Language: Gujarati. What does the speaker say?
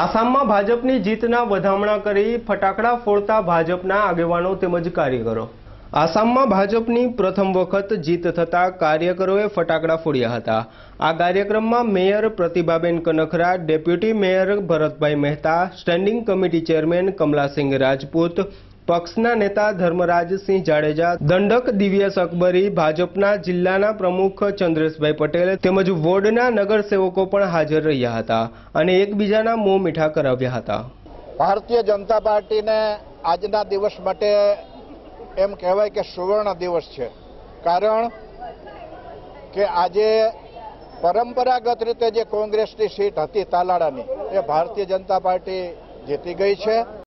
આસામમાં ભાજપની જીતના વધામણા કરી ફટાકડા ફોડતા ભાજપના આગેવાનો તેમજ કાર્યકરો આસામમાં ભાજપની પ્રથમ વખત જીત થતા કાર્યકરોએ ફટાકડા ફોડ્યા હતા આ કાર્યક્રમમાં mayor Pratibhaben Kankhara deputy mayor Bharatbhai Mehta standing committee chairman Kamlasinh Rajput પક્ષના નેતા ધર્મરાજસિંહ જાડેજા દંડક દિવ્યસ અકબરી ભાજપના જિલ્લાના પ્રમુખ ચંદ્રેશભાઈ પટેલ તેમજ વોર્ડના નગરસેવકો પણ હાજર રહ્યા હતા અને એકબીજાના મોં મીઠા કરાવ્યા હતા ભારતીય જનતા પાર્ટીને આજના દિવસ માટે એમ કહેવાય કે સુવર્ણ દિવસ છે કારણ કે આજે પરંપરાગત રીતે જે કોંગ્રેસની સીટ હતી તાલાળાની એ ભારતીય જનતા પાર્ટી જીતી ગઈ છે